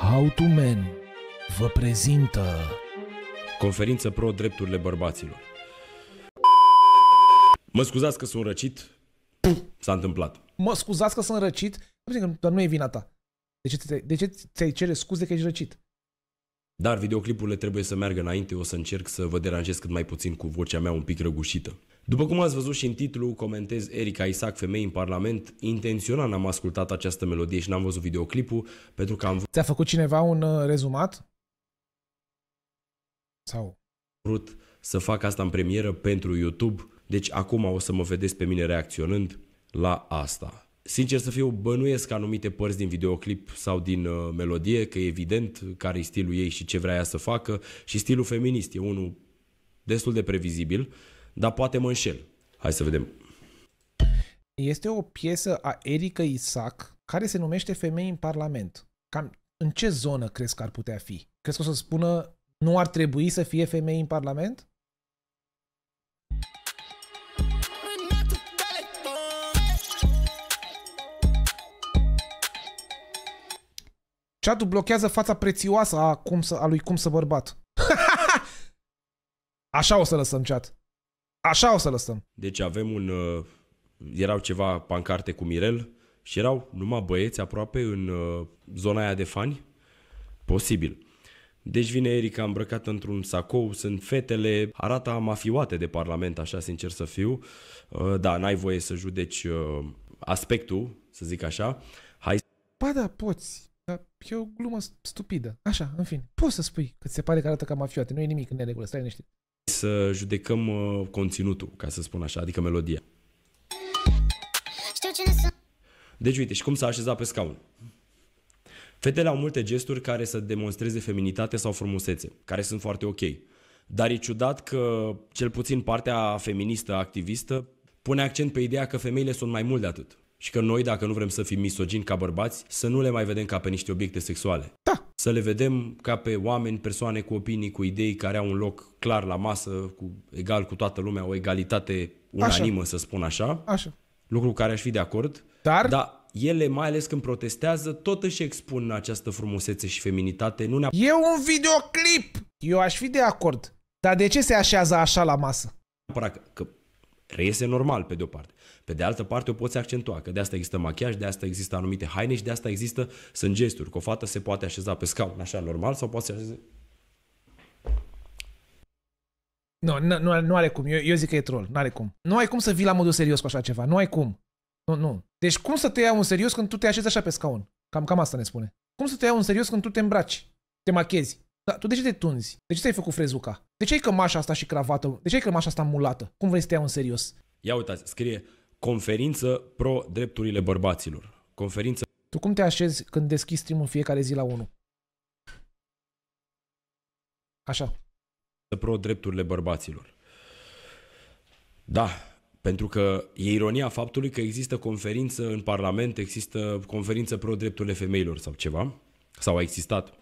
How to Men vă prezintă Conferință pro drepturile bărbaților Mă scuzați că sunt răcit S-a întâmplat Mă scuzați că sunt răcit Dar nu e vina ta De ce, te, de ce ți-ai cere scuze că ești răcit? Dar videoclipurile trebuie să meargă înainte O să încerc să vă deranjez cât mai puțin cu vocea mea un pic răgușită după cum ați văzut și în titlu, comentez Erika Isaac, femei în Parlament. Intenționat n-am ascultat această melodie și n-am văzut videoclipul, pentru că am vrut... Ți-a făcut cineva un uh, rezumat? Sau? Vrut să fac asta în premieră pentru YouTube, deci acum o să mă vedeți pe mine reacționând la asta. Sincer să fiu, bănuiesc anumite părți din videoclip sau din uh, melodie, că e evident care e stilul ei și ce vrea ea să facă și stilul feminist e unul destul de previzibil, uh, dar poate mă înșel. Hai să vedem. Este o piesă a Erica Isaac care se numește Femei în Parlament. Cam în ce zonă crezi că ar putea fi? Crezi că o să spună nu ar trebui să fie femei în Parlament? Chatul blochează fața prețioasă a, cum să, a lui cum să bărbat. Așa o să lăsăm chat. Așa o să lăsăm. Deci avem un... Uh, erau ceva pancarte cu Mirel și erau numai băieți aproape în uh, zona aia de fani. Posibil. Deci vine Erica îmbrăcat într-un sacou, sunt fetele, arată mafioate de parlament, așa sincer să fiu. Uh, da, n-ai voie să judeci uh, aspectul, să zic așa. Hai. Ba da, poți. Dar e o glumă stupidă. Așa, în fine. Poți să spui că ți se pare că arată ca mafioate, nu e nimic în neregulă, stai liniștit să judecăm uh, conținutul, ca să spun așa, adică melodia. Deci uite, și cum s-a așezat pe scaun. Fetele au multe gesturi care să demonstreze feminitate sau frumusețe, care sunt foarte ok. Dar e ciudat că, cel puțin partea feministă, activistă, pune accent pe ideea că femeile sunt mai mult de atât. Și că noi, dacă nu vrem să fim misogini ca bărbați, să nu le mai vedem ca pe niște obiecte sexuale să le vedem ca pe oameni, persoane cu opinii, cu idei, care au un loc clar la masă, cu, egal cu toată lumea, o egalitate unanimă, așa. să spun așa. Așa. Lucru cu care aș fi de acord. Dar? Dar ele, mai ales când protestează, tot își expun această frumusețe și feminitate. Nu ne e un videoclip! Eu aș fi de acord. Dar de ce se așează așa la masă? că, că reiese normal pe de-o parte. Pe de altă parte o poți accentua, că de asta există machiaj, de asta există anumite haine și de asta există sunt gesturi. Că o fată se poate așeza pe scaun așa normal sau poate să așeze... Nu, nu, nu are cum. Eu, eu zic că e troll. Nu are cum. Nu ai cum să vii la modul serios cu așa ceva. Nu ai cum. Nu, nu. Deci cum să te iau în serios când tu te așezi așa pe scaun? Cam, cam asta ne spune. Cum să te iau în serios când tu te îmbraci? Te machezi? Da, tu de ce te tunzi? De ce ți-ai făcut frezuca? De ce ai cămașa asta și cravată? De ce ai cămașa asta mulată? Cum vrei să te iau în serios? Ia uitați, scrie conferință pro drepturile bărbaților. Conferință... Tu cum te așezi când deschizi stream în fiecare zi la 1? Așa. Pro drepturile bărbaților. Da, pentru că e ironia faptului că există conferință în Parlament, există conferință pro drepturile femeilor sau ceva, sau a existat.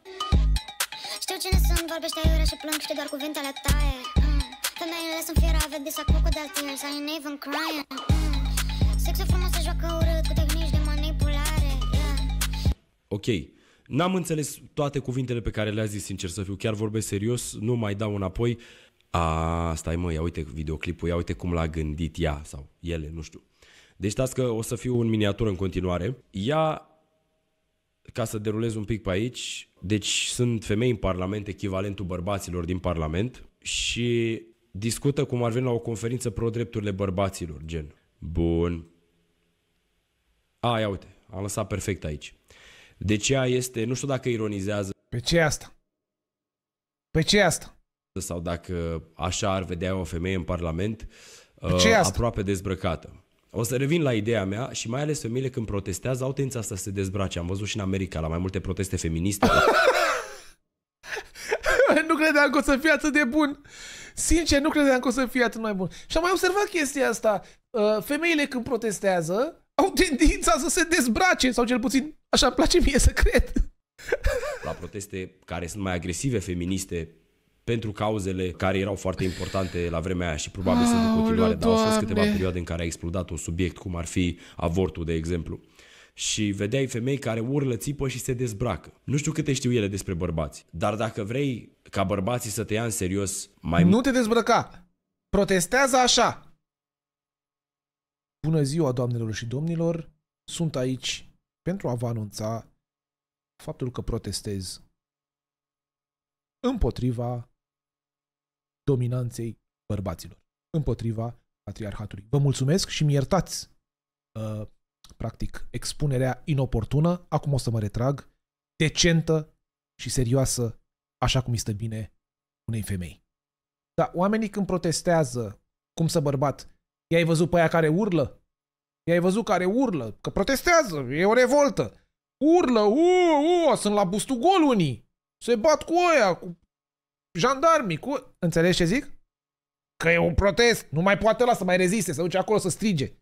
Vorbește aiurea și plâng, știi doar cuvintele taie mm. Femeile sunt fiere, avea de sac crocodiles I ain't even crying mm. Sexul frumos se joacă urât cu tehnici de manipulare yeah. Ok, N-am înțeles toate cuvintele pe care le-a zis, sincer să fiu, chiar vorbesc serios, nu mai dau înapoi. A, stai mă, ia uite videoclipul, ia uite cum l-a gândit ea sau ele, nu știu. Deci stați că o să fiu un miniatură în continuare. Ea ca să derulez un pic pe aici, deci sunt femei în Parlament, echivalentul bărbaților din Parlament și discută cum ar veni la o conferință pro drepturile bărbaților, gen. Bun. A, ia uite, am lăsat perfect aici. Deci ea este, nu știu dacă ironizează. Pe ce asta? Pe ce asta? Sau dacă așa ar vedea o femeie în Parlament, pe ce uh, asta? aproape dezbrăcată. O să revin la ideea mea și mai ales femeile când protestează au tendința să se dezbrace. Am văzut și în America la mai multe proteste feministe. nu credeam că o să fie atât de bun. Sincer, nu credeam că o să fie atât mai bun. Și am mai observat chestia asta. Uh, femeile când protestează au tendința să se dezbrace, sau cel puțin așa îmi place mie să cred. la proteste care sunt mai agresive, feministe, pentru cauzele care erau foarte importante la vremea aia și probabil sunt în continuare, dar au fost câteva perioade în care a explodat un subiect, cum ar fi avortul, de exemplu. Și vedeai femei care urlă, țipă și se dezbracă. Nu știu câte știu ele despre bărbați, dar dacă vrei ca bărbații să te ia în serios mai Nu te dezbrăca! Protestează așa! Bună ziua, doamnelor și domnilor! Sunt aici pentru a vă anunța faptul că protestez împotriva dominanței bărbaților împotriva patriarhatului. Vă mulțumesc și mi iertați uh, practic expunerea inoportună, acum o să mă retrag, decentă și serioasă, așa cum este bine unei femei. Da, oamenii când protestează, cum să bărbat, i-ai văzut pe aia care urlă? I-ai văzut care urlă, că protestează, e o revoltă. Urlă, u, u, sunt la gol unii. Se bat cu aia, cu jandarmii cu... Înțelegi ce zic? Că e un protest, nu mai poate la să mai reziste, să duce acolo să strige.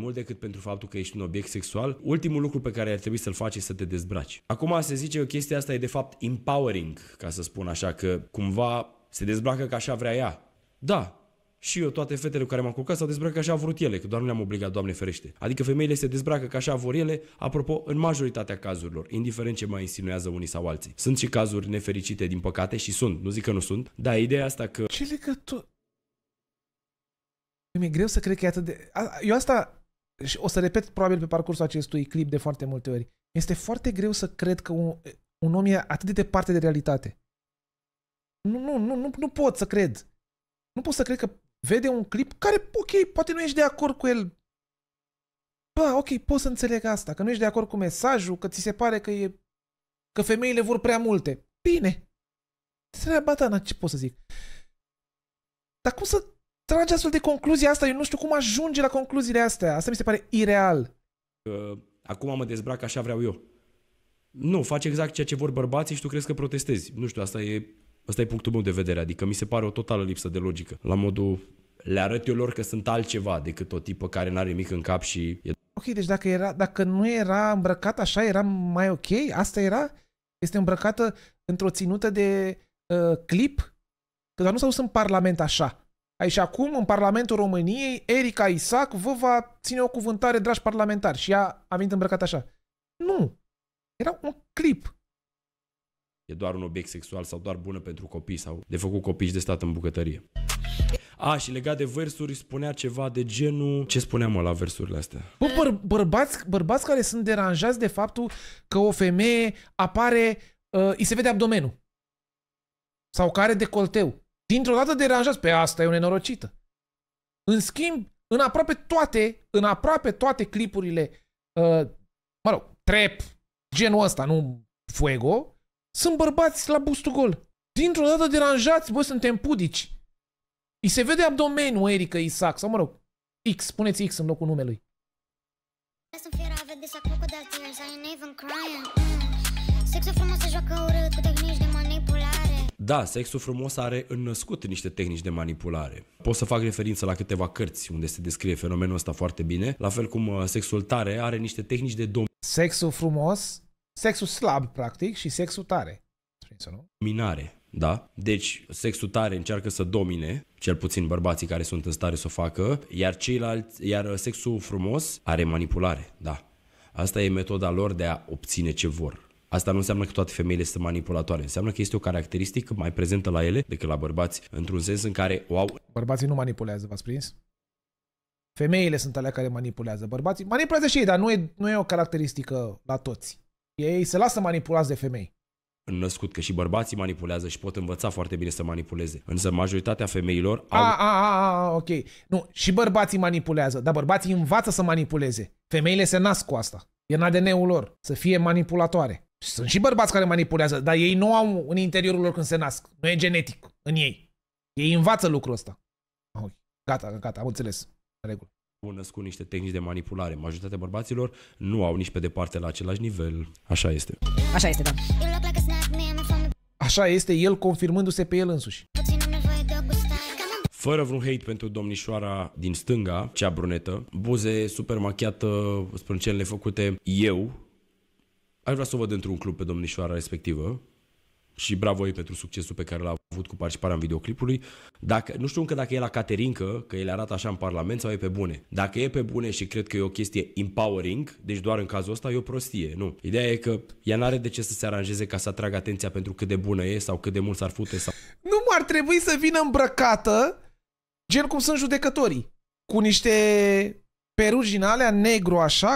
Mult decât pentru faptul că ești un obiect sexual, ultimul lucru pe care ar trebui să-l faci este să te dezbraci. Acum se zice că chestia asta e de fapt empowering, ca să spun așa, că cumva se dezbracă ca așa vrea ea. Da, și eu, toate fetele cu care m-am culcat s-au dezbrăcat ca așa vrut ele, că doar nu le-am obligat, Doamne ferește. Adică femeile se dezbracă ca așa vor ele, apropo, în majoritatea cazurilor, indiferent ce mai insinuează unii sau alții. Sunt și cazuri nefericite, din păcate, și sunt, nu zic că nu sunt, dar ideea asta că... Ce legătură? Mi-e greu să cred că e atât de... Eu asta, și o să repet probabil pe parcursul acestui clip de foarte multe ori, este foarte greu să cred că un, un om e atât de departe de realitate. Nu, nu, nu, nu, nu pot să cred. Nu pot să cred că vede un clip care, ok, poate nu ești de acord cu el. Bă, ok, poți să înțeleg asta, că nu ești de acord cu mesajul, că ți se pare că e că femeile vor prea multe. Bine. Treaba ta, ce pot să zic. Dar cum să tragi astfel de concluzia asta? Eu nu știu cum ajunge la concluziile astea. Asta mi se pare ireal. Uh, acum mă dezbrac, așa vreau eu. Nu, faci exact ceea ce vor bărbații și tu crezi că protestezi. Nu știu, asta e Ăsta e punctul meu de vedere, adică mi se pare o totală lipsă de logică. La modul, le arăt eu lor că sunt altceva decât o tipă care n-are nimic în cap și e... Ok, deci dacă, era, dacă nu era îmbrăcat așa, era mai ok? Asta era? Este îmbrăcată într-o ținută de uh, clip? Că doar nu s a dus în Parlament așa. Aici acum, în Parlamentul României, Erika Isaac vă va ține o cuvântare, dragi parlamentari, și ea a venit îmbrăcat așa. Nu! Era un clip e doar un obiect sexual sau doar bună pentru copii sau de făcut copii și de stat în bucătărie. A, și legat de versuri, spunea ceva de genul... Ce spuneam la versurile astea? Bă, băr- bărbați, bărbați care sunt deranjați de faptul că o femeie apare... Uh, îi se vede abdomenul. Sau care decolteu. Dintr-o dată deranjați. Pe asta e o nenorocită. În schimb, în aproape toate, în aproape toate clipurile, uh, mă rog, trap, genul ăsta, nu fuego, sunt bărbați la bustul gol. Dintr-o dată deranjați, bă, suntem pudici. I se vede abdomenul Erica Isaac, sau mă rog, X, puneți X în locul numelui. Mm. Da, sexul frumos are înnăscut niște tehnici de manipulare. Pot să fac referință la câteva cărți unde se descrie fenomenul ăsta foarte bine, la fel cum uh, sexul tare are niște tehnici de dom... Sexul frumos Sexul slab, practic, și sexul tare. Dominare, Minare, da? Deci, sexul tare încearcă să domine, cel puțin bărbații care sunt în stare să o facă, iar ceilalți, iar sexul frumos are manipulare, da. Asta e metoda lor de a obține ce vor. Asta nu înseamnă că toate femeile sunt manipulatoare, înseamnă că este o caracteristică mai prezentă la ele decât la bărbați, într-un sens în care o au... Bărbații nu manipulează, v-ați prins? Femeile sunt alea care manipulează, bărbații manipulează și ei, dar nu e, nu e o caracteristică la toți. Ei se lasă manipulați de femei născut, că și bărbații manipulează și pot învăța foarte bine să manipuleze. Însă majoritatea femeilor au... A, a, a, a, ok. Nu, și bărbații manipulează, dar bărbații învață să manipuleze. Femeile se nasc cu asta. E în ADN-ul lor să fie manipulatoare. Sunt și bărbați care manipulează, dar ei nu au în interiorul lor când se nasc. Nu e genetic în ei. Ei învață lucrul ăsta. Gata, gata, am înțeles. În regulă au născut niște tehnici de manipulare. Majoritatea bărbaților nu au nici pe departe la același nivel. Așa este. Așa este, da. Așa este el confirmându-se pe el însuși. Fără vreun hate pentru domnișoara din stânga, cea brunetă, buze super machiată, sprâncenele făcute, eu aș vrea să o văd într-un club pe domnișoara respectivă, și bravo ei pentru succesul pe care l-a avut cu participarea în videoclipului. Dacă, nu știu încă dacă e la Caterinca, că el arată așa în Parlament sau e pe bune. Dacă e pe bune și cred că e o chestie empowering, deci doar în cazul ăsta e o prostie, nu. Ideea e că ea n-are de ce să se aranjeze ca să atragă atenția pentru cât de bună e sau cât de mult s-ar fute sau... Nu ar trebui să vină îmbrăcată gen cum sunt judecătorii, cu niște peruși alea negru așa,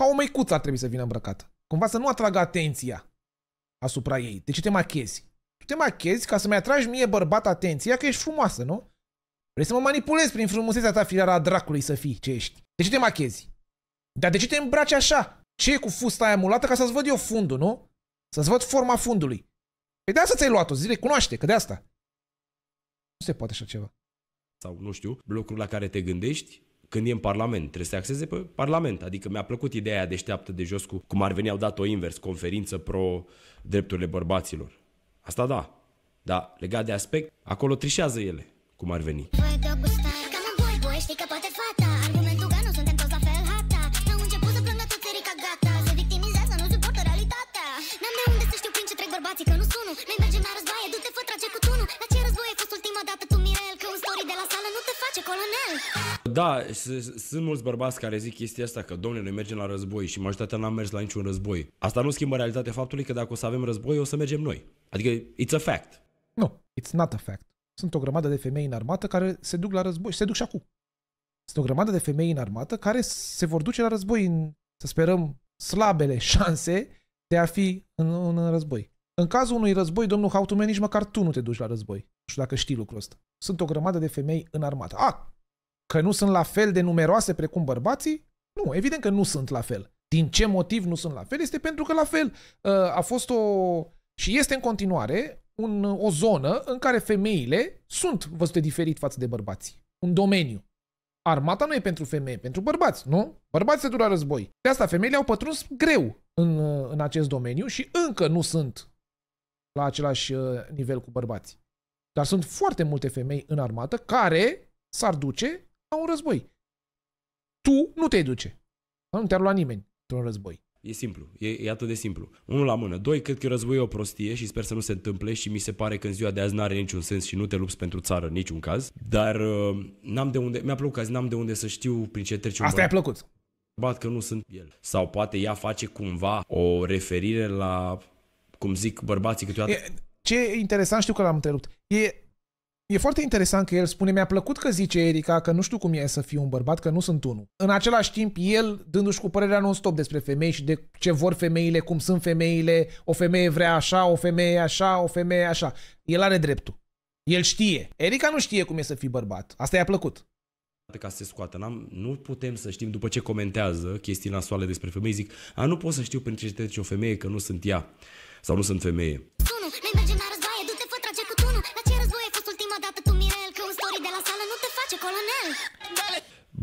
ca o măicuță ar trebui să vină îmbrăcată. Cumva să nu atragă atenția asupra ei. De ce te machezi? Tu te machezi ca să-mi atragi mie bărbat atenția că ești frumoasă, nu? Vrei să mă manipulezi prin frumusețea ta, filiara dracului să fii ce ești. De ce te machezi? Dar de ce te îmbraci așa? Ce e cu fusta aia mulată ca să-ți văd eu fundul, nu? Să-ți văd forma fundului. Păi de asta ți-ai luat-o, zile, cunoaște, că de asta. Nu se poate așa ceva. Sau, nu știu, lucrul la care te gândești când e în Parlament, trebuie să se axeze pe Parlament. Adică mi-a plăcut ideea aia deșteaptă de jos cu cum ar veni, au dat-o invers, conferință pro drepturile bărbaților. Asta da. Dar legat de aspect, acolo trișează ele, cum ar veni. Bye, colonel! Da, sunt mulți bărbați care zic chestia asta, că domnule, noi mergem la război și majoritatea n-am mers la niciun război. Asta nu schimbă realitatea faptului că dacă o să avem război, o să mergem noi. Adică, it's a fact. Nu, no, it's not a fact. Sunt o grămadă de femei în armată care se duc la război și se duc și acum. Sunt o grămadă de femei în armată care se vor duce la război în, să sperăm, slabele șanse de a fi în, în război. În cazul unui război, domnul Hautume, nici măcar tu nu te duci la război știu dacă știi lucrul ăsta. Sunt o grămadă de femei în armată. A, că nu sunt la fel de numeroase precum bărbații? Nu, evident că nu sunt la fel. Din ce motiv nu sunt la fel? Este pentru că la fel uh, a fost o... și este în continuare un, o zonă în care femeile sunt văzute diferit față de bărbați. Un domeniu. Armata nu e pentru femei, pentru bărbați, nu? Bărbați se dura război. De asta femeile au pătruns greu în, uh, în acest domeniu și încă nu sunt la același uh, nivel cu bărbații. Dar sunt foarte multe femei în armată care s-ar duce la un război. Tu nu te duce. Nu te-ar lua nimeni într-un război. E simplu, e, e atât de simplu. Unul la mână. Doi, cred că război e o prostie și sper să nu se întâmple și mi se pare că în ziua de azi n-are niciun sens și nu te lupți pentru țară în niciun caz. Dar uh, n-am de unde, mi-a plăcut azi, n-am de unde să știu prin ce trece Asta i-a plăcut. Bat că nu sunt el. Sau poate ea face cumva o referire la, cum zic bărbații câteodată... E ce e interesant, știu că l-am întrerupt, e, e foarte interesant că el spune, mi-a plăcut că zice Erica că nu știu cum e să fiu un bărbat, că nu sunt unul. În același timp, el dându-și cu părerea non-stop despre femei și de ce vor femeile, cum sunt femeile, o femeie vrea așa, o femeie așa, o femeie așa. El are dreptul. El știe. Erica nu știe cum e să fii bărbat. Asta i-a plăcut ca să se scoată. N-am, nu putem să știm, după ce comentează chestii nasoale despre femei, zic, a, nu pot să știu prin ce trece o femeie că nu sunt ea sau nu sunt femeie unul Ne mergem la războaie, du-te fă trage cu tunul La ce război ai fost ultima dată tu, Mirel? Că un story de la sală nu te face colonel Dale.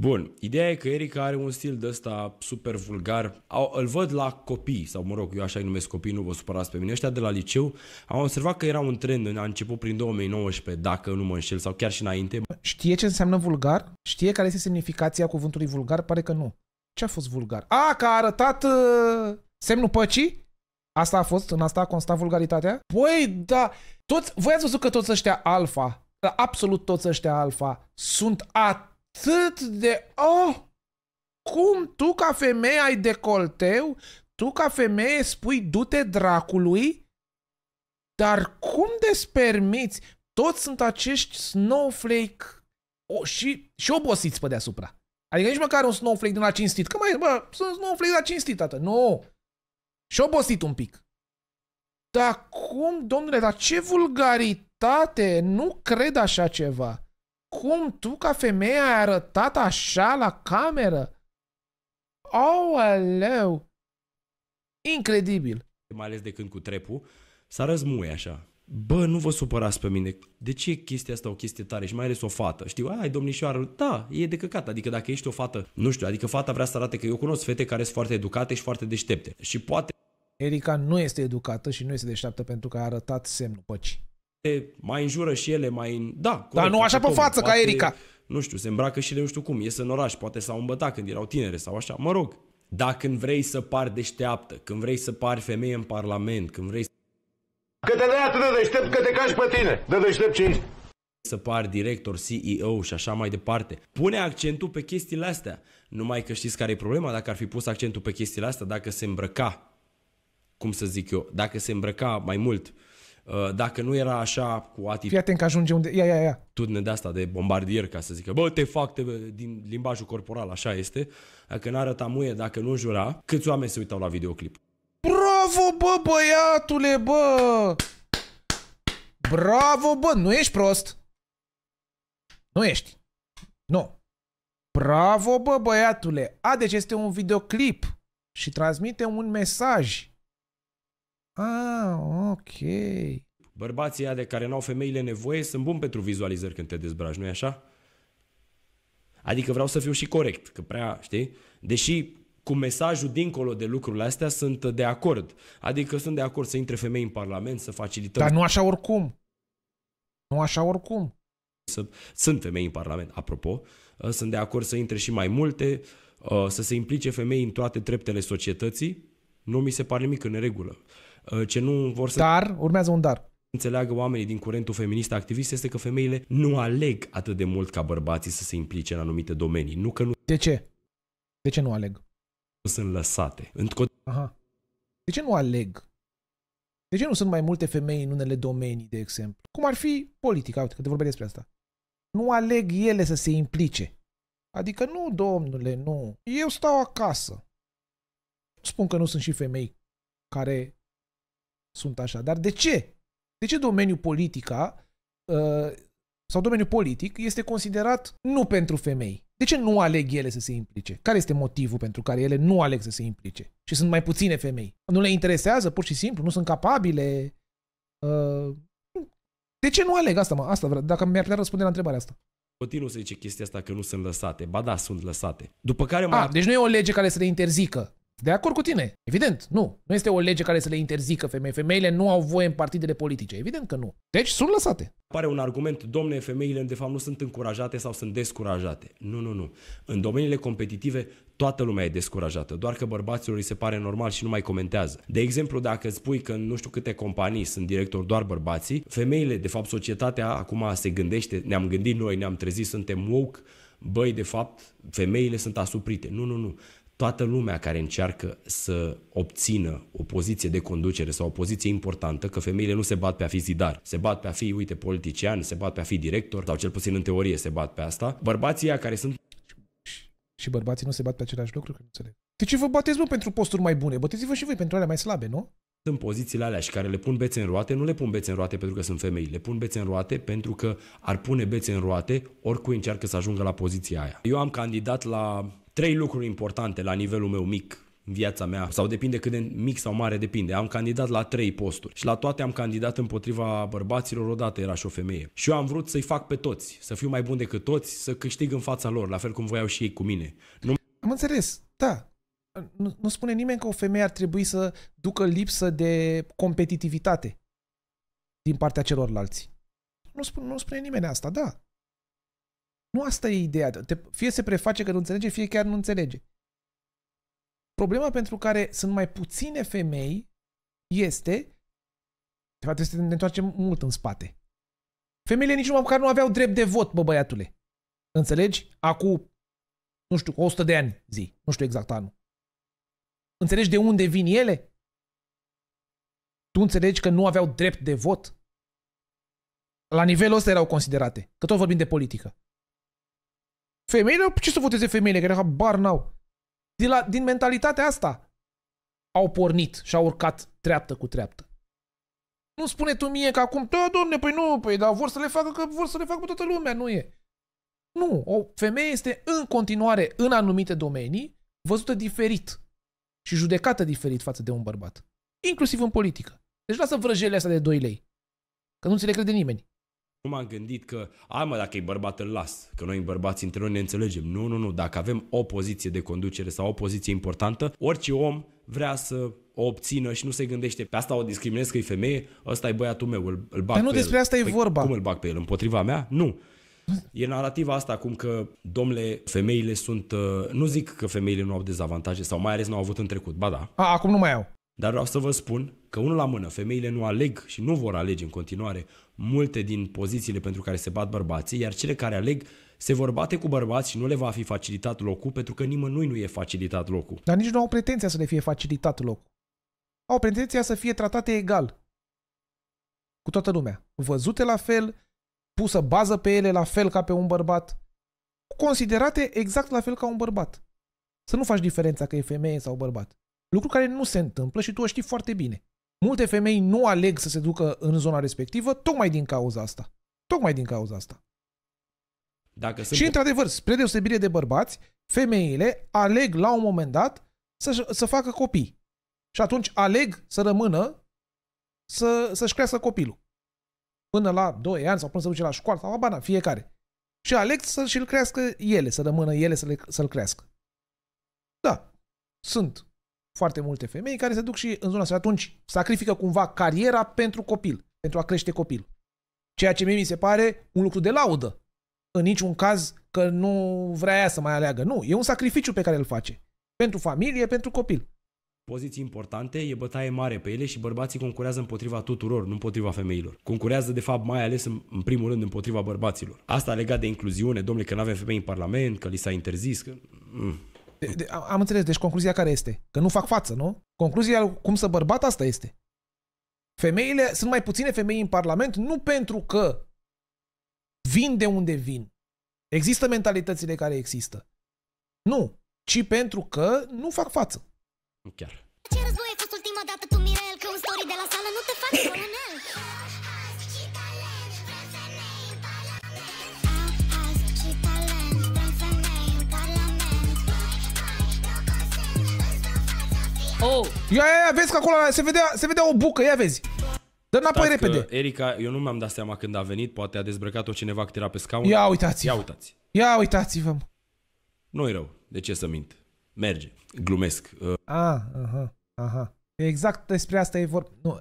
Bun, ideea e că Erica are un stil de ăsta super vulgar. Au, îl văd la copii, sau mă rog, eu așa îi numesc copii, nu vă supărați pe mine. Ăștia de la liceu am observat că era un trend, a început prin 2019, dacă nu mă înșel, sau chiar și înainte. Știe ce înseamnă vulgar? Știe care este semnificația cuvântului vulgar? Pare că nu. Ce a fost vulgar? A, că a arătat uh, semnul păcii? Asta a fost, în asta a constat vulgaritatea? Băi, da, toți, voi ați văzut că toți ăștia alfa, absolut toți ăștia alfa sunt atât de... Oh, cum tu ca femeie ai decolteu? Tu ca femeie spui du-te dracului? Dar cum despermiți? Toți sunt acești snowflake o, și, și obosiți pe deasupra. Adică nici măcar un snowflake din la cinstit. Că mai, bă, sunt snowflake de la cinstit, tată. Nu, și obosit un pic. Dar cum, domnule, dar ce vulgaritate! Nu cred așa ceva! Cum tu, ca femeie, ai arătat așa la cameră? Aoleu! Incredibil! Mai ales de când cu trepul, s-a răzmuie așa. Bă, nu vă supărați pe mine. De ce e chestia asta o chestie tare și mai ales o fată? Știu, ai domnișoară, da, e de căcat. Adică dacă ești o fată, nu știu, adică fata vrea să arate că eu cunosc fete care sunt foarte educate și foarte deștepte. Și poate Erica nu este educată și nu este deșteaptă pentru că a arătat semnul păcii. Mai înjură și ele, mai... În... Da, corect, Dar nu așa pe față, poate, ca Erica. Nu știu, se îmbracă și ele nu știu cum, ies în oraș, poate s-au îmbătat când erau tinere sau așa, mă rog. Dar când vrei să pari deșteaptă, când vrei să pari femeie în parlament, când vrei să... Că te dai atât de deștept că te cași pe tine, de deștept ce ești să par director, CEO și așa mai departe. Pune accentul pe chestiile astea. Numai că știți care e problema dacă ar fi pus accentul pe chestiile astea, dacă se îmbrăca cum să zic eu, dacă se îmbrăca mai mult, uh, dacă nu era așa cu ati... Fii atent că ajunge unde... Ia, ia, ia. ne de asta, de bombardier, ca să zică, bă, te fac te, din limbajul corporal, așa este. Dacă n-arăta muie, dacă nu jura, câți oameni se uitau la videoclip? Bravo, bă, băiatule, bă! Bravo, bă, nu ești prost! Nu ești. Nu. Bravo, bă, băiatule! A, deci este un videoclip și transmite un mesaj. Ah, ok. Bărbații ăia de care n-au femeile nevoie sunt buni pentru vizualizări când te dezbraci, nu-i așa? Adică vreau să fiu și corect, că prea, știi? Deși cu mesajul dincolo de lucrurile astea sunt de acord. Adică sunt de acord să intre femei în Parlament, să facilităm... Dar nu așa oricum. Nu așa oricum. Să, sunt femei în Parlament, apropo. Ă, sunt de acord să intre și mai multe, ă, să se implice femei în toate treptele societății. Nu mi se pare nimic în regulă. Uh, ce nu vor să... Dar, urmează un dar. Înțeleagă oamenii din curentul feminist activist este că femeile nu aleg atât de mult ca bărbații să se implice în anumite domenii. Nu că nu... De ce? De ce nu aleg? Nu sunt lăsate. Într-o... Aha. De ce nu aleg? De ce nu sunt mai multe femei în unele domenii, de exemplu? Cum ar fi politica, uite că te vorbesc despre asta. Nu aleg ele să se implice. Adică nu, domnule, nu. Eu stau acasă. Spun că nu sunt și femei care sunt așa. Dar de ce? De ce domeniul politica uh, sau domeniul politic este considerat nu pentru femei? De ce nu aleg ele să se implice? Care este motivul pentru care ele nu aleg să se implice? Și sunt mai puține femei. Nu le interesează, pur și simplu, nu sunt capabile. Uh, de ce nu aleg asta, mă? Asta vreau, dacă mi-ar putea răspunde la întrebarea asta. Continuu să zice chestia asta că nu sunt lăsate. Ba da, sunt lăsate. După care mai... A, ah, deci nu e o lege care să le interzică. De acord cu tine, evident, nu. Nu este o lege care să le interzică femei. Femeile nu au voie în partidele politice, evident că nu. Deci sunt lăsate. Pare un argument, domne, femeile de fapt nu sunt încurajate sau sunt descurajate. Nu, nu, nu. În domeniile competitive toată lumea e descurajată, doar că bărbaților îi se pare normal și nu mai comentează. De exemplu, dacă spui că nu știu câte companii sunt directori doar bărbații, femeile, de fapt societatea acum se gândește, ne-am gândit noi, ne-am trezit, suntem woke, băi, de fapt, femeile sunt asuprite. Nu, nu, nu toată lumea care încearcă să obțină o poziție de conducere sau o poziție importantă, că femeile nu se bat pe a fi zidar, se bat pe a fi, uite, politician, se bat pe a fi director, sau cel puțin în teorie se bat pe asta. Bărbații care sunt... Și bărbații nu se bat pe același lucru, că nu înțeleg. De ce vă bateți, mă, pentru posturi mai bune? Băteți-vă și voi pentru alea mai slabe, nu? în pozițiile alea și care le pun bețe în roate, nu le pun bețe în roate pentru că sunt femei, le pun bețe în roate pentru că ar pune bețe în roate oricui încearcă să ajungă la poziția aia. Eu am candidat la trei lucruri importante la nivelul meu mic în viața mea, sau depinde cât de mic sau mare depinde. Am candidat la trei posturi și la toate am candidat împotriva bărbaților, odată era și o femeie. Și eu am vrut să-i fac pe toți, să fiu mai bun decât toți, să câștig în fața lor, la fel cum voiau și ei cu mine. Nu... Am înțeles, da. Nu, nu spune nimeni că o femeie ar trebui să ducă lipsă de competitivitate din partea celorlalți. Nu, spun, nu spune nimeni asta, da. Nu asta e ideea. Te, fie se preface că nu înțelege, fie chiar nu înțelege. Problema pentru care sunt mai puține femei este, de fapt trebuie să ne întoarcem mult în spate. Femeile nici măcar nu aveau drept de vot, bă băiatule. Înțelegi? Acum, nu știu, 100 de ani, zi, nu știu exact anul. Înțelegi de unde vin ele? Tu înțelegi că nu aveau drept de vot? La nivelul ăsta erau considerate, că tot vorbim de politică. Femeile, ce să voteze femeile, care era n-au? Din, la, din mentalitatea asta au pornit și au urcat treaptă cu treaptă. Nu spune tu mie că acum, da, domne, păi nu, păi, dar vor să le facă, că vor să le facă pe toată lumea, nu e. Nu, o femeie este în continuare, în anumite domenii, văzută diferit și judecată diferit față de un bărbat. Inclusiv în politică. Deci lasă vrăjele astea de 2 lei. Că nu ți le crede nimeni. Nu m-am gândit că, a mă, dacă e bărbat îl las, că noi bărbați între noi ne înțelegem. Nu, nu, nu, dacă avem o poziție de conducere sau o poziție importantă, orice om vrea să o obțină și nu se gândește pe asta o discriminez că e femeie, ăsta e băiatul meu, îl, îl bag Dar păi nu pe despre el. asta e păi vorba. Cum îl bag pe el? Împotriva mea? Nu. E narrativa asta acum că, domnule, femeile sunt... Uh, nu zic că femeile nu au dezavantaje sau mai ales nu au avut în trecut, ba da. A, acum nu mai au. Dar vreau să vă spun că, unul la mână, femeile nu aleg și nu vor alege în continuare multe din pozițiile pentru care se bat bărbații, iar cele care aleg se vor bate cu bărbați și nu le va fi facilitat locul, pentru că nimănui nu e facilitat locul. Dar nici nu au pretenția să le fie facilitat locul. Au pretenția să fie tratate egal cu toată lumea. Văzute la fel, pusă bază pe ele la fel ca pe un bărbat, considerate exact la fel ca un bărbat. Să nu faci diferența că e femeie sau bărbat. Lucru care nu se întâmplă și tu o știi foarte bine. Multe femei nu aleg să se ducă în zona respectivă tocmai din cauza asta. Tocmai din cauza asta. Dacă sunt... Și într-adevăr, spre deosebire de bărbați, femeile aleg la un moment dat să, să facă copii. Și atunci aleg să rămână să, să-și crească copilul. Până la 2 ani sau până să duce la școală sau bana, fiecare. Și aleg să-și-l crească ele, să rămână ele să le, să-l crească. Da, sunt foarte multe femei care se duc și în zona asta. Atunci sacrifică cumva cariera pentru copil, pentru a crește copil. Ceea ce mie mi se pare un lucru de laudă. În niciun caz că nu vrea ea să mai aleagă. Nu, e un sacrificiu pe care îl face. Pentru familie, pentru copil. Poziții importante, e bătaie mare pe ele și bărbații concurează împotriva tuturor, nu împotriva femeilor. Concurează, de fapt, mai ales în, primul rând împotriva bărbaților. Asta legat de incluziune, domnule, că nu avem femei în Parlament, că li s-a interzis, că... Mm. De, de, am înțeles, deci concluzia care este? Că nu fac față, nu? Concluzia cum să bărbat asta este. Femeile, sunt mai puține femei în Parlament nu pentru că vin de unde vin. Există mentalitățile care există. Nu, ci pentru că nu fac față. Chiar. Ce război a fost ultima dată tu, Mirel, că un story de la sală nu te faci Oh. Ia, ia, ia, vezi că acolo se vedea, se vedea o bucă, ia vezi. Dă înapoi Stați repede. Erica, eu nu mi-am dat seama când a venit, poate a dezbrăcat-o cineva că era pe scaun. Ia uitați -vă. Ia uitați. Ia uitați-vă. Nu-i rău, de ce să mint? Merge, glumesc. Uh, ah, aha, aha. Exact despre asta e vorba. Nu.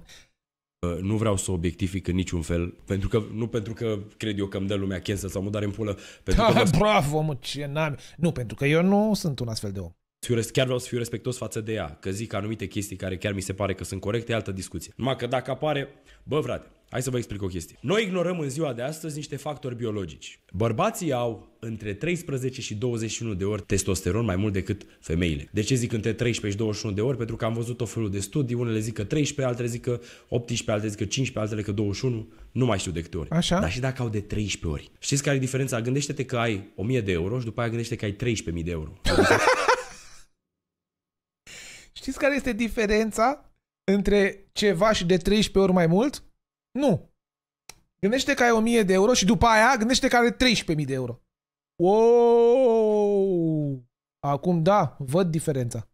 Uh, nu vreau să obiectific în niciun fel, pentru că, nu pentru că cred eu că îmi dă lumea cancel sau mă dare în pulă. Pentru ha, da, că bravo, mă, ce n-am... Nu, pentru că eu nu sunt un astfel de om fiu, chiar vreau să fiu respectos față de ea, că zic anumite chestii care chiar mi se pare că sunt corecte, e altă discuție. Numai că dacă apare, bă frate, hai să vă explic o chestie. Noi ignorăm în ziua de astăzi niște factori biologici. Bărbații au între 13 și 21 de ori testosteron mai mult decât femeile. De ce zic între 13 și 21 de ori? Pentru că am văzut o felul de studii, unele zic că 13, altele zic că 18, altele zic că 15, altele că 21, nu mai știu de câte ori. Așa? Dar și dacă au de 13 ori. Știți care e diferența? Gândește-te că ai 1000 de euro și după aia gândește că ai 13.000 de euro. Știți care este diferența între ceva și de 13 ori mai mult? Nu. Gândește că ai 1000 de euro și după aia gândește că are 13.000 de euro. Wow! Acum da, văd diferența.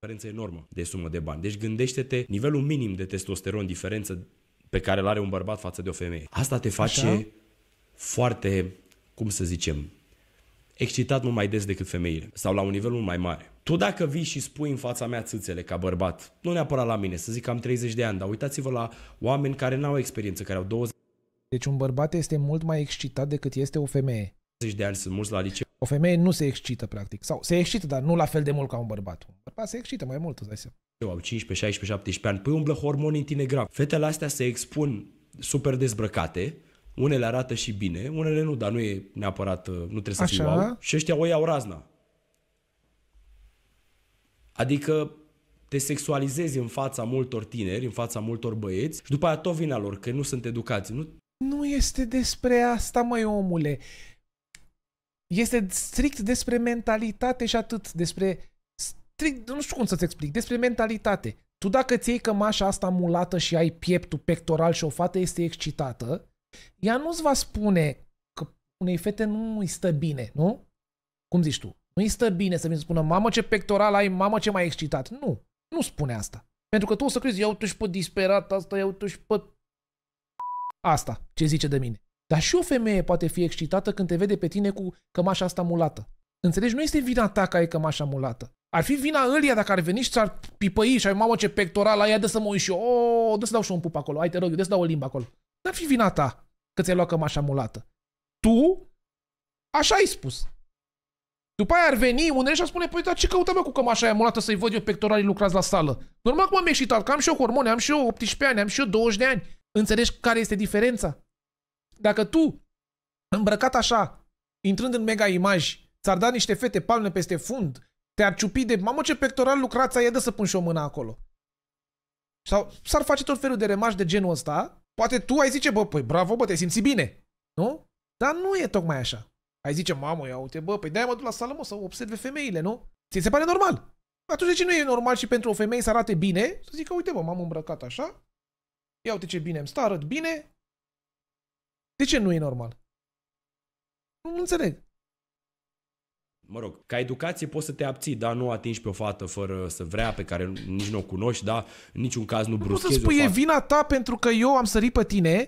Diferență enormă de sumă de bani. Deci gândește-te nivelul minim de testosteron diferență pe care îl are un bărbat față de o femeie. Asta te face Așa? foarte, cum să zicem, excitat mult mai des decât femeile sau la un nivel mult mai mare. Tu dacă vii și spui în fața mea țâțele ca bărbat, nu neapărat la mine, să zic că am 30 de ani, dar uitați-vă la oameni care n-au experiență, care au 20 Deci un bărbat este mult mai excitat decât este o femeie. 20 de ani sunt mulți la liceu. O femeie nu se excită, practic. Sau se excită, dar nu la fel de mult ca un bărbat. Un bărbat se excită mai mult, îți dai seama. Au 15, 16, 17 ani. Păi umblă hormonii în tine grav. Fetele astea se expun super dezbrăcate, unele arată și bine, unele nu, dar nu e neapărat, uh, nu trebuie să Așa. wow. Și ăștia o iau razna. Adică te sexualizezi în fața multor tineri, în fața multor băieți și după aia tot vina lor, că nu sunt educați. Nu, nu este despre asta, mai omule. Este strict despre mentalitate și atât, despre strict, nu știu cum să-ți explic, despre mentalitate. Tu dacă ți iei cămașa asta mulată și ai pieptul pectoral și o fată este excitată, ea nu-ți va spune că unei fete nu îi stă bine, nu? Cum zici tu? Nu-i stă bine să mi spună, mamă ce pectoral ai, mamă ce mai excitat. Nu, nu spune asta. Pentru că tu o să crezi, iau tu și pe disperat asta, iau tu și pe... Asta, ce zice de mine. Dar și o femeie poate fi excitată când te vede pe tine cu cămașa asta mulată. Înțelegi? Nu este vina ta că ai cămașa mulată. Ar fi vina ălia dacă ar veni și ți-ar pipăi și ai, mamă ce pectoral ai, de să mă uiși. eu. O, oh, de să dau și un pup acolo, ai te rog, de să dau o limbă acolo. N-ar fi vina ta că ți-ai luat cămașa mulată. Tu, așa ai spus. După aia ar veni un și ar spune, păi dar ce căutăm eu cu cămașa aia mulată să-i văd eu pectoralii lucrați la sală? Normal cum am excitat, că am și eu hormone, am și eu 18 ani, am și eu 20 de ani. Înțelegi care este diferența? Dacă tu, îmbrăcat așa, intrând în mega imagi, ți-ar da niște fete palme peste fund, te-ar ciupi de, mamă ce pectoral lucrați ai, dă să pun și o mână acolo. Sau s-ar face tot felul de remași de genul ăsta, poate tu ai zice, bă, păi bravo, bă, te simți bine, nu? Dar nu e tocmai așa. Ai zice, mamă, ia uite, bă, păi de-aia mă duc la sală, mă, să observe femeile, nu? Ți se pare normal? Atunci de ce nu e normal și pentru o femeie să arate bine? Să zică, uite, bă, m-am îmbrăcat așa, ia uite ce bine îmi stă, arăt bine. De ce nu e normal? Nu înțeleg. Mă rog, ca educație poți să te abții, da? Nu atingi pe o fată fără să vrea, pe care nici nu o cunoști, da? În niciun caz nu bruschezi Nu să spui, e vina ta pentru că eu am sărit pe tine,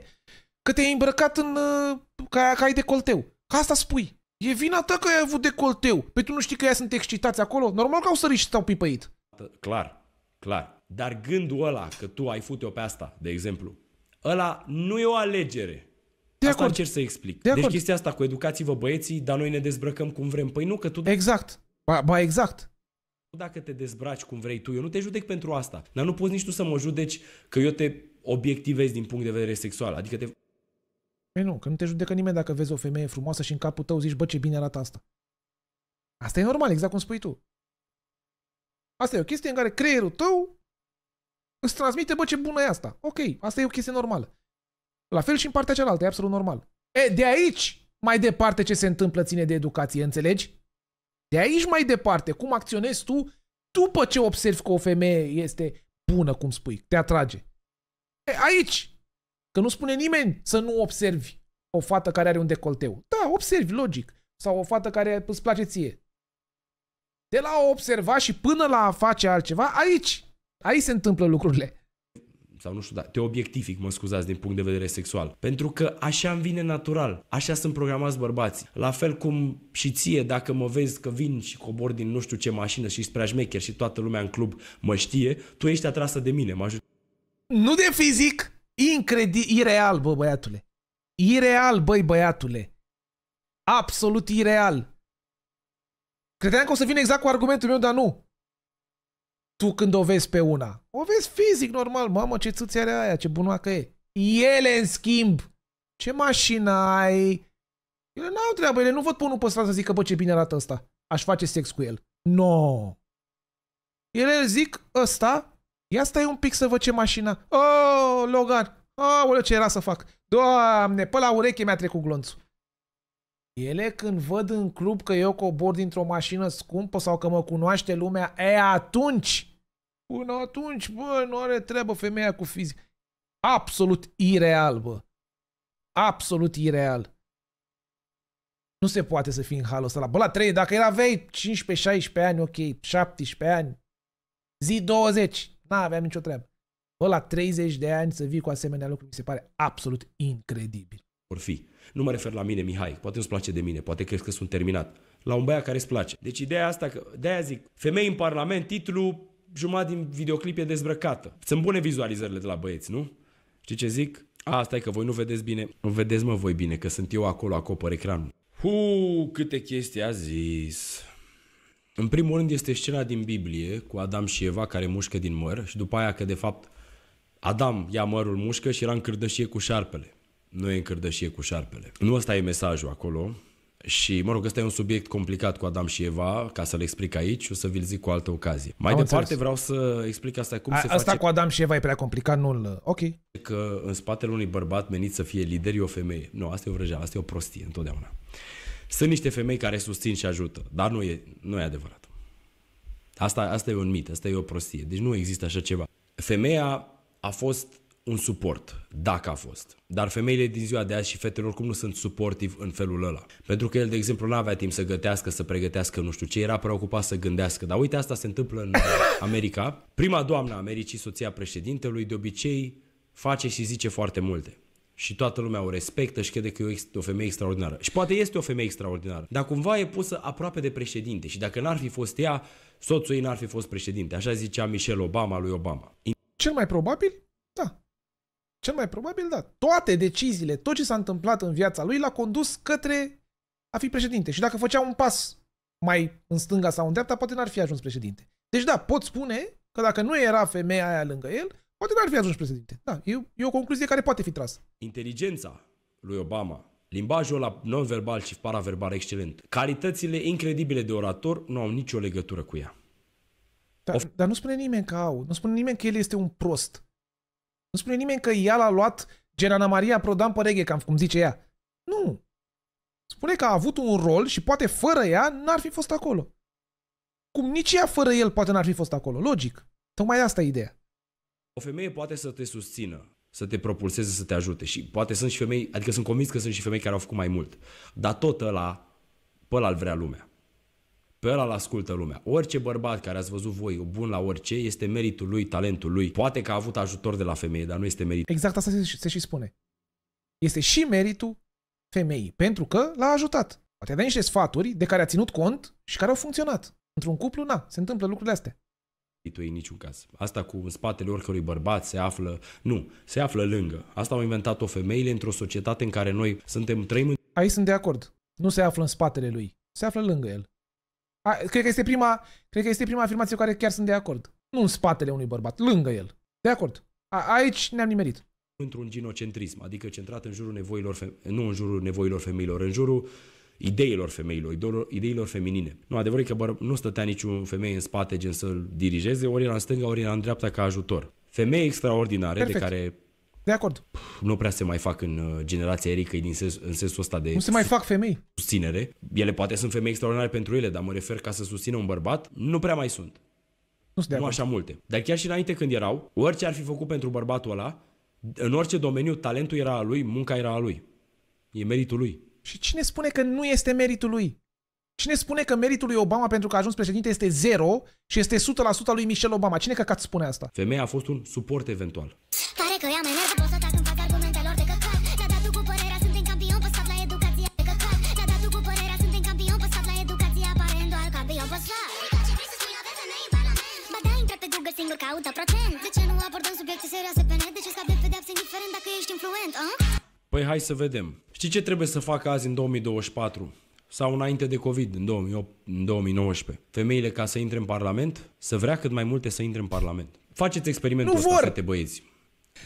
că te-ai îmbrăcat în... ca, uh, ca ai decolteu. Ca asta spui. E vina ta că ai avut decolteu. Pe tu nu știi că ea sunt excitați acolo? Normal că au sărit și stau pipăit. Clar, clar. Dar gândul ăla că tu ai fute-o pe asta, de exemplu, ăla nu e o alegere. De asta acord. încerc să explic. De deci acord. chestia asta cu educați-vă băieții, dar noi ne dezbrăcăm cum vrem. Păi nu, că tu... Exact. Ba, ba exact. Dacă te dezbraci cum vrei tu, eu nu te judec pentru asta. Dar nu poți nici tu să mă judeci că eu te obiectivez din punct de vedere sexual. Adică te Păi nu, că nu te judecă nimeni dacă vezi o femeie frumoasă și în capul tău zici, bă, ce bine arată asta. Asta e normal, exact cum spui tu. Asta e o chestie în care creierul tău îți transmite, bă, ce bună e asta. Ok, asta e o chestie normală. La fel și în partea cealaltă, e absolut normal. E, de aici, mai departe ce se întâmplă ține de educație, înțelegi? De aici mai departe, cum acționezi tu după ce observi că o femeie este bună, cum spui, te atrage. E, aici Că nu spune nimeni să nu observi o fată care are un decolteu. Da, observi, logic. Sau o fată care îți place ție. De la a observa și până la a face altceva, aici, aici se întâmplă lucrurile sau nu știu, da, te obiectific, mă scuzați, din punct de vedere sexual. Pentru că așa îmi vine natural, așa sunt programați bărbații. La fel cum și ție, dacă mă vezi că vin și cobor din nu știu ce mașină și spre șmecher și toată lumea în club mă știe, tu ești atrasă de mine, mă ajut. Nu de fizic, Incredibil, ireal, bă, băiatule. Ireal, băi, băiatule. Absolut ireal. Credeam că o să vin exact cu argumentul meu, dar nu. Tu când o vezi pe una, o vezi fizic, normal. Mamă, ce țuțe are aia, ce bunoacă e. Ele, în schimb, ce mașină ai? Ele n-au treabă, ele nu văd pe unul pe stradă să zică, bă, ce bine arată ăsta. Aș face sex cu el. No. Ele zic, ăsta Ia stai un pic să văd ce mașină. Oh, Logan! Oh, ce era să fac? Doamne, pe la ureche mi-a trecut glonțul. Ele când văd în club că eu cobor dintr-o mașină scumpă sau că mă cunoaște lumea, e atunci! Până atunci, bă, nu are treabă femeia cu fizic. Absolut ireal, bă. Absolut ireal. Nu se poate să fii în halul ăsta. Bă, la 3, dacă era vei 15-16 ani, ok, 17 ani, zi 20. N-aveam nicio treabă. Bă, la 30 de ani să vii cu asemenea lucruri mi se pare absolut incredibil. Vor fi. Nu mă refer la mine, Mihai. Poate nu-ți place de mine, poate crezi că sunt terminat. La un băiat care îți place. Deci ideea asta, că, de-aia zic, femei în parlament, titlu, jumătate din videoclip e dezbrăcată. Sunt bune vizualizările de la băieți, nu? Știi ce zic? A, stai că voi nu vedeți bine. Nu vedeți, mă, voi bine, că sunt eu acolo, acopăr ecranul. Hu, câte chestii a zis. În primul rând este scena din Biblie cu Adam și Eva care mușcă din măr și după aia că de fapt Adam ia mărul mușcă și era în cârdășie cu șarpele. Nu e în cârdășie cu șarpele. Nu ăsta e mesajul acolo. Și, mă rog, ăsta e un subiect complicat cu Adam și Eva, ca să-l explic aici, o să vi-l zic cu altă ocazie. Mai Am departe înțeles. vreau să explic asta cum A, se asta face... Asta cu Adam și Eva e prea complicat, nu-l... Ok. Că în spatele unui bărbat menit să fie lider e o femeie. Nu, asta e o vrăjeală, asta e o prostie întotdeauna. Sunt niște femei care susțin și ajută, dar nu e, nu e adevărat. Asta, asta e un mit, asta e o prostie. Deci nu există așa ceva. Femeia a fost un suport, dacă a fost. Dar femeile din ziua de azi și fetele oricum nu sunt suportiv în felul ăla. Pentru că el, de exemplu, nu avea timp să gătească, să pregătească nu știu ce, era preocupat să gândească. Dar uite, asta se întâmplă în America. Prima doamnă a Americii, soția președintelui, de obicei face și zice foarte multe și toată lumea o respectă și crede că e o, femeie extraordinară. Și poate este o femeie extraordinară, dar cumva e pusă aproape de președinte și dacă n-ar fi fost ea, soțul ei n-ar fi fost președinte. Așa zicea Michelle Obama lui Obama. Cel mai probabil, da. Cel mai probabil, da. Toate deciziile, tot ce s-a întâmplat în viața lui l-a condus către a fi președinte. Și dacă făcea un pas mai în stânga sau în dreapta, poate n-ar fi ajuns președinte. Deci da, pot spune că dacă nu era femeia aia lângă el, Poate n-ar fi ajuns președinte. Da, e, e o concluzie care poate fi trasă. Inteligența lui Obama, limbajul la non-verbal și paraverbal excelent, calitățile incredibile de orator nu au nicio legătură cu ea. Dar, of- dar nu spune nimeni că au, nu spune nimeni că el este un prost. Nu spune nimeni că ea l-a luat gen Ana Maria Prodan pe reghe, cam cum zice ea. Nu. Spune că a avut un rol și poate fără ea n-ar fi fost acolo. Cum nici ea fără el poate n-ar fi fost acolo. Logic. Tocmai asta e ideea. O femeie poate să te susțină, să te propulseze, să te ajute și poate sunt și femei, adică sunt convins că sunt și femei care au făcut mai mult, dar tot ăla, pe ăla vrea lumea. Pe ăla ascultă lumea. Orice bărbat care ați văzut voi bun la orice este meritul lui, talentul lui. Poate că a avut ajutor de la femeie, dar nu este merit. Exact asta se, se și spune. Este și meritul femeii, pentru că l-a ajutat. Poate a dat niște sfaturi de care a ținut cont și care au funcționat. Într-un cuplu, na, se întâmplă lucrurile astea ei în niciun caz. Asta cu în spatele oricărui bărbat se află, nu, se află lângă. Asta au inventat-o femeile într-o societate în care noi suntem, trăim în... Aici sunt de acord. Nu se află în spatele lui. Se află lângă el. A, cred că este prima, cred că este prima afirmație cu care chiar sunt de acord. Nu în spatele unui bărbat, lângă el. De acord. A, aici ne-am nimerit. Într-un ginocentrism, adică centrat în jurul nevoilor, nu în jurul nevoilor femeilor, în jurul uh, ideilor femeilor, ideilor feminine. Nu, adevărul e că nu stătea niciun femeie în spate gen să-l dirigeze, ori era în stânga, ori era în dreapta ca ajutor. Femei extraordinare Perfect. de care de acord. Nu prea se mai fac în uh, generația ericăi din sens, în sensul ăsta de... Nu se mai fac femei. Susținere. Ele poate sunt femei extraordinare pentru ele, dar mă refer ca să susțină un bărbat, nu prea mai sunt. Nu, sunt nu așa multe. Dar chiar și înainte când erau, orice ar fi făcut pentru bărbatul ăla, în orice domeniu, talentul era al lui, munca era a lui. E meritul lui. Și cine spune că nu este meritul lui? Cine spune că meritul lui Obama pentru că a ajuns președinte este zero și este 100% al lui Michelle Obama? Cine căcat spune asta? Femeia a fost un suport eventual. Pare că ea mai enervă, pot să atac în fața argumentelor de căcat. La datul cu părerea suntem campion, păstat la educația de căcat. La datul cu părerea suntem campion, păstat la educația aparent doar campion pe slab. Ba da, intră pe Google singur caută procent. De ce nu abordăm subiecte serioase pe net? De ce scap de pedeapse indiferent dacă ești influent, a? Păi hai să vedem. Știi ce trebuie să facă azi în 2024? sau înainte de COVID, în, 2008, în 2019. Femeile, ca să intre în Parlament, să vrea cât mai multe să intre în Parlament. Faceți experimentul nu ăsta, vor. fete băieți.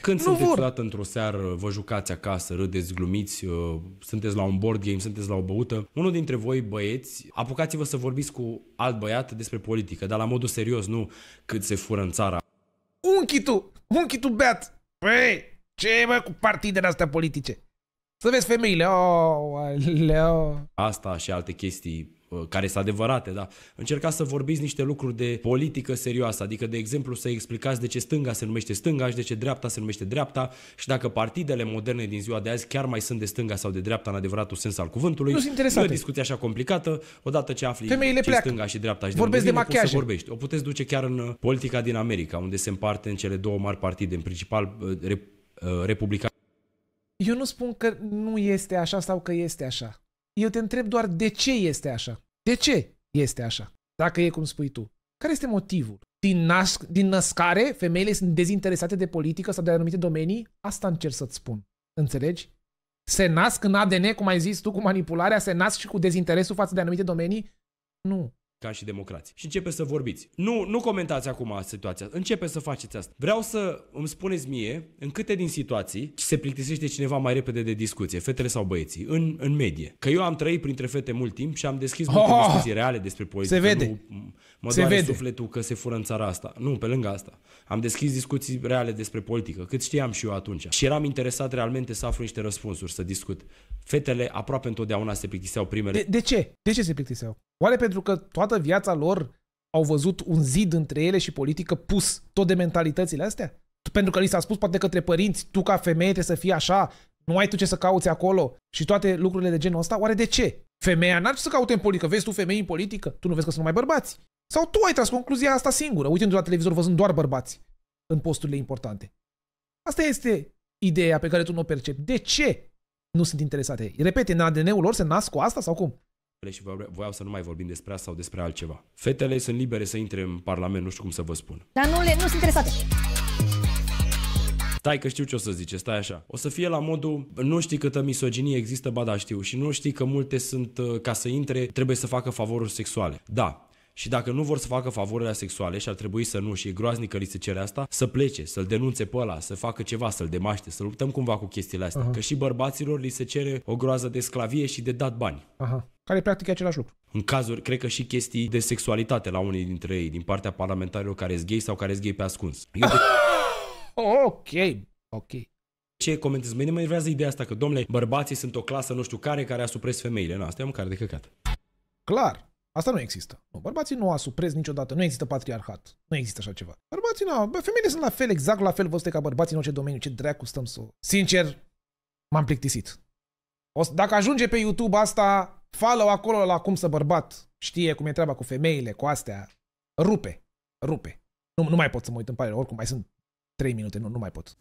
Când nu sunteți vor. într-o seară, vă jucați acasă, râdeți, glumiți, uh, sunteți la un board game, sunteți la o băută, unul dintre voi, băieți, apucați-vă să vorbiți cu alt băiat despre politică, dar la modul serios, nu cât se fură în țara. Unchi tu, beat! Păi, ce e, mă, cu partidele astea politice? Să vezi femeile, oh, alea. Asta și alte chestii uh, care sunt adevărate, da. Încercați să vorbiți niște lucruri de politică serioasă, adică, de exemplu, să explicați de ce stânga se numește stânga și de ce dreapta se numește dreapta și dacă partidele moderne din ziua de azi chiar mai sunt de stânga sau de dreapta în adevăratul sens al cuvântului. Nu sunt interesante. Nu e o discuție așa complicată. Odată ce afli Femeile ce pleacă. stânga și dreapta și Vorbesc de, de machiaj. vorbești. O puteți duce chiar în uh, politica din America, unde se împarte în cele două mari partide, în principal uh, Republican. Eu nu spun că nu este așa sau că este așa. Eu te întreb doar de ce este așa. De ce este așa? Dacă e cum spui tu. Care este motivul? Din, nasc, din născare, femeile sunt dezinteresate de politică sau de anumite domenii? Asta încerc să-ți spun. Înțelegi? Se nasc în ADN, cum ai zis tu, cu manipularea, se nasc și cu dezinteresul față de anumite domenii? Nu ca și democrați. Și începe să vorbiți. Nu, nu comentați acum situația. Începe să faceți asta. Vreau să îmi spuneți mie în câte din situații se plictisește cineva mai repede de discuție, fetele sau băieții, în, în medie. Că eu am trăit printre fete mult timp și am deschis oh! discuții reale despre politică. Se vede. Nu, mă se doare vede. sufletul că se fură în țara asta. Nu, pe lângă asta. Am deschis discuții reale despre politică, cât știam și eu atunci. Și eram interesat realmente să aflu niște răspunsuri, să discut. Fetele aproape întotdeauna se plictiseau primele. De, de ce? De ce se plictiseau? Oare pentru că toată viața lor au văzut un zid între ele și politică pus tot de mentalitățile astea? Pentru că li s-a spus poate către părinți, tu ca femeie trebuie să fii așa, nu ai tu ce să cauți acolo și toate lucrurile de genul ăsta, oare de ce? Femeia n-ar ce să caute în politică, vezi tu femei în politică, tu nu vezi că sunt mai bărbați. Sau tu ai tras concluzia asta singură, uitându-te la televizor văzând doar bărbați în posturile importante. Asta este ideea pe care tu nu o percepi. De ce nu sunt interesate? Repete, în ADN-ul lor se nasc cu asta sau cum? Păi și voiau să nu mai vorbim despre asta sau despre altceva. Fetele sunt libere să intre în Parlament, nu știu cum să vă spun. Dar nu, le, nu sunt interesate. Stai că știu ce o să zice, stai așa. O să fie la modul, nu știi câtă misoginie există, ba da știu, și nu știi că multe sunt, uh, ca să intre, trebuie să facă favoruri sexuale. Da, și dacă nu vor să facă favorile sexuale și ar trebui să nu și e groaznică li se cere asta, să plece, să-l denunțe pe ăla, să facă ceva, să-l demaște, să luptăm cumva cu chestiile astea. Aha. Că și bărbaților li se cere o groază de sclavie și de dat bani. Aha. Care practic același lucru. În cazuri, cred că și chestii de sexualitate la unii dintre ei, din partea parlamentarilor care sunt gay sau care sunt gay pe ascuns. de... ok, ok ce comentezi? Mă enervează ideea asta că, domnule, bărbații sunt o clasă nu știu care care supres femeile. Nu, asta e o mâncare de căcat. Clar. Asta nu există. Nu, bărbații nu asuprez niciodată, nu există patriarhat, nu există așa ceva. Bărbații nu, bă, femeile sunt la fel, exact la fel văzute ca bărbații în orice domeniu, ce dracu stăm să... Sincer, m-am plictisit. O, dacă ajunge pe YouTube asta, follow acolo la cum să bărbat știe cum e treaba cu femeile, cu astea, rupe, rupe. Nu, nu mai pot să mă uit în pare, oricum mai sunt 3 minute, nu, nu mai pot.